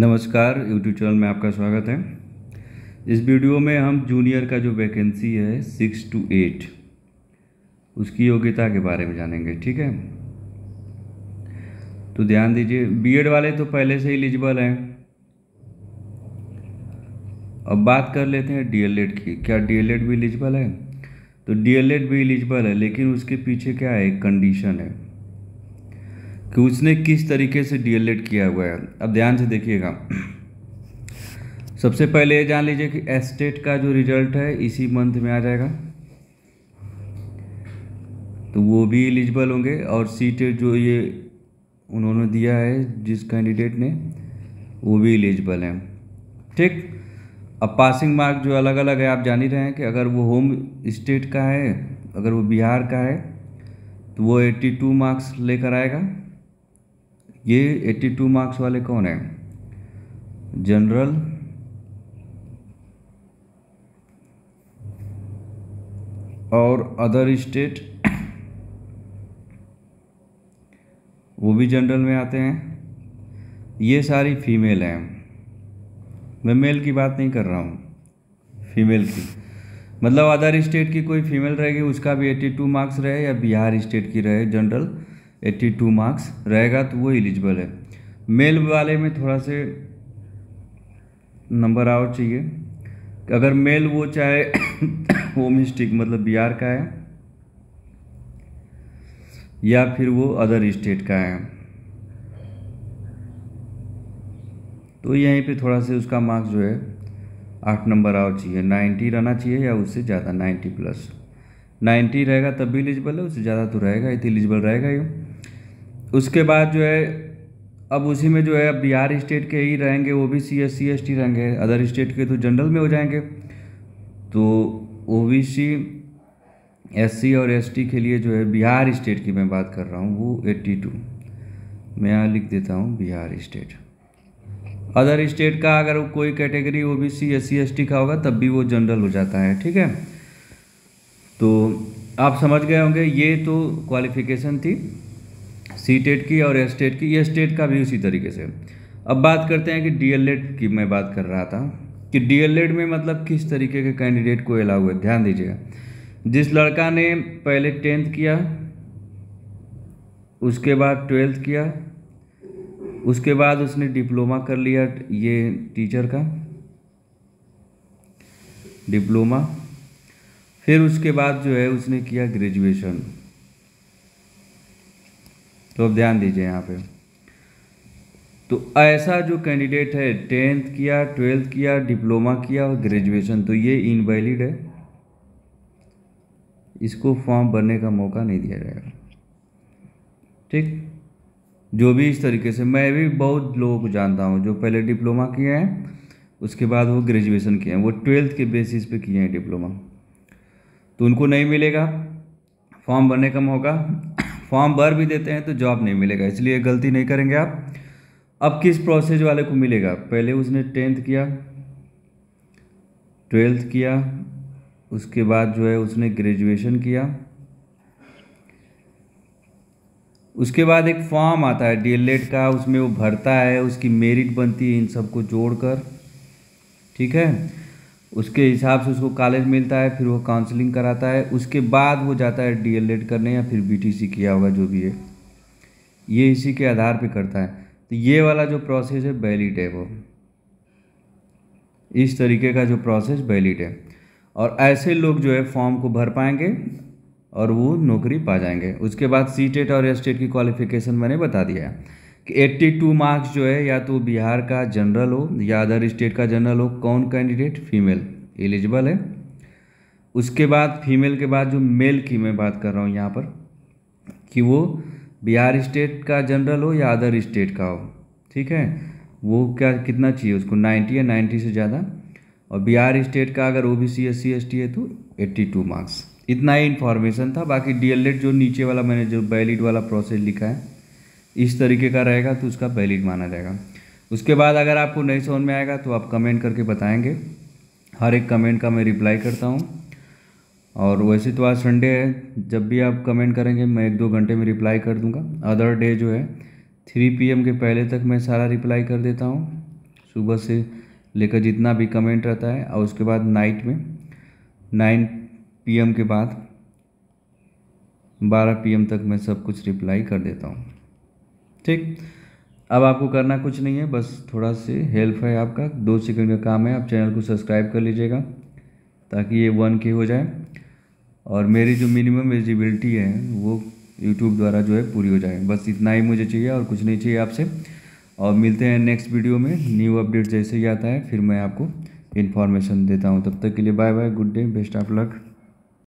नमस्कार YouTube channel में आपका स्वागत है इस वीडियो में हम जूनियर का जो वैकेंसी है सिक्स टू एट उसकी योग्यता के बारे में जानेंगे ठीक है तो ध्यान दीजिए बीएड वाले तो पहले से ही एलिजिबल हैं अब बात कर लेते हैं डीएलएड की क्या डीएलएड भी एलिजिबल है तो डीएलएड भी एलिजिबल है लेकिन उसके पीछे क्या है कंडीशन है कि उसने किस तरीके से डीएलएड किया हुआ है अब ध्यान से देखिएगा सबसे पहले ये जान लीजिए कि एस्टेट का जो रिजल्ट है इसी मंथ में आ जाएगा तो वो भी एलिजिबल होंगे और सीट जो ये उन्होंने दिया है जिस कैंडिडेट ने वो भी एलिजिबल हैं ठीक अब पासिंग मार्क जो अलग अलग है आप जान ही रहे हैं कि अगर वो होम स्टेट का है अगर वो बिहार का है तो वो 82 मार्क्स लेकर आएगा ये 82 मार्क्स वाले कौन है जनरल और अदर स्टेट वो भी जनरल में आते हैं ये सारी फीमेल हैं मैं मेल की बात नहीं कर रहा हूँ फीमेल की मतलब अदर स्टेट की कोई फीमेल रहेगी उसका भी 82 मार्क्स रहे या बिहार स्टेट की रहे जनरल एट्टी टू मार्क्स रहेगा तो वो एलिजिबल है मेल वाले में थोड़ा से नंबर और चाहिए अगर मेल वो चाहे होम मिस्टिक मतलब बिहार का है या फिर वो अदर स्टेट का है तो यहीं पे थोड़ा से उसका मार्क्स जो है आठ नंबर और चाहिए नाइन्टी रहना चाहिए या उससे ज़्यादा नाइन्टी प्लस नाइन्टी रहेगा तब भी एलिजिबल है उससे ज़्यादा तो रहेगा ही तो एलिजिबल रहेगा ये उसके बाद जो है अब उसी में जो है अब बिहार स्टेट के ही रहेंगे वो भी C S C S T रहेंगे अदर स्टेट के तो जनरल में हो जाएंगे तो ओ बी सी एस सी और एस टी के लिए जो है बिहार स्टेट की मैं बात कर रहा हूँ वो एट्टी टू मैं यहाँ लिख देता हूँ बिहार स्टेट अदर स्टेट का अगर कोई category O B C S C S T का होगा तब भी वो जनरल हो जाता है ठीक है तो आप समझ गए होंगे ये तो क्वालिफिकेशन थी सी टेट की और एस टेट की एस टेट का भी उसी तरीके से अब बात करते हैं कि एड की मैं बात कर रहा था कि एड में मतलब किस तरीके के कैंडिडेट को अलाउ हुआ ध्यान दीजिएगा जिस लड़का ने पहले टेंथ किया उसके बाद ट्वेल्थ किया उसके बाद उसने डिप्लोमा कर लिया ये टीचर का डिप्लोमा फिर उसके बाद जो है उसने किया ग्रेजुएशन तो अब ध्यान दीजिए यहाँ पे तो ऐसा जो कैंडिडेट है टेंथ किया ट्वेल्थ किया डिप्लोमा किया और ग्रेजुएशन तो ये इनवैलिड है इसको फॉर्म भरने का मौका नहीं दिया जाएगा ठीक जो भी इस तरीके से मैं भी बहुत लोगों को जानता हूँ जो पहले डिप्लोमा किए हैं उसके बाद वो ग्रेजुएशन किए हैं वो ट्वेल्थ के बेसिस पे किए हैं डिप्लोमा तो उनको नहीं मिलेगा फॉर्म भरने का मौका फॉर्म भर भी देते हैं तो जॉब नहीं मिलेगा इसलिए गलती नहीं करेंगे आप अब किस प्रोसेस वाले को मिलेगा पहले उसने टेंथ किया ट्वेल्थ किया उसके बाद जो है उसने ग्रेजुएशन किया उसके बाद एक फॉर्म आता है डी का उसमें वो भरता है उसकी मेरिट बनती है इन सबको जोड़कर ठीक है उसके हिसाब से उसको कॉलेज मिलता है फिर वो काउंसलिंग कराता है उसके बाद वो जाता है डी करने या फिर बी किया होगा जो भी है ये इसी के आधार पर करता है तो ये वाला जो प्रोसेस है वैलिड है वो इस तरीके का जो प्रोसेस वैलिड है और ऐसे लोग जो है फॉर्म को भर पाएंगे और वो नौकरी पा जाएंगे उसके बाद सी टेट और एस की क्वालिफिकेशन मैंने बता दिया है 82 मार्क्स जो है या तो बिहार का जनरल हो या अदर स्टेट का जनरल हो कौन कैंडिडेट फीमेल एलिजिबल है उसके बाद फीमेल के बाद जो मेल की मैं बात कर रहा हूँ यहाँ पर कि वो बिहार स्टेट का जनरल हो या अदर स्टेट का हो ठीक है वो क्या कितना चाहिए उसको 90 या 90 से ज़्यादा और बिहार स्टेट का अगर O B C S C S T है तो 82 मार्क्स इतना ही इन्फॉर्मेशन था बाकी डी जो नीचे वाला मैंने जो बैलिड वाला प्रोसेस लिखा है इस तरीके का रहेगा तो उसका वैलिड माना जाएगा उसके बाद अगर आपको नहीं समझ में आएगा तो आप कमेंट करके बताएंगे हर एक कमेंट का मैं रिप्लाई करता हूँ और वैसे तो आज संडे है जब भी आप कमेंट करेंगे मैं एक दो घंटे में रिप्लाई कर दूंगा अदर डे जो है थ्री पी के पहले तक मैं सारा रिप्लाई कर देता हूँ सुबह से लेकर जितना भी कमेंट रहता है और उसके बाद नाइट में नाइन पी के बाद बारह पीएम तक मैं सब कुछ रिप्लाई कर देता हूँ ठीक अब आपको करना कुछ नहीं है बस थोड़ा से हेल्प है आपका दो सेकंड का काम है आप चैनल को सब्सक्राइब कर लीजिएगा ताकि ये वन के हो जाए और मेरी जो मिनिमम एलिजिबिलिटी है वो यूट्यूब द्वारा जो है पूरी हो जाए बस इतना ही मुझे चाहिए और कुछ नहीं चाहिए आपसे और मिलते हैं नेक्स्ट वीडियो में न्यू अपडेट जैसे ही आता है फिर मैं आपको इन्फॉर्मेशन देता हूँ तब तक के लिए bye bye good day best of luck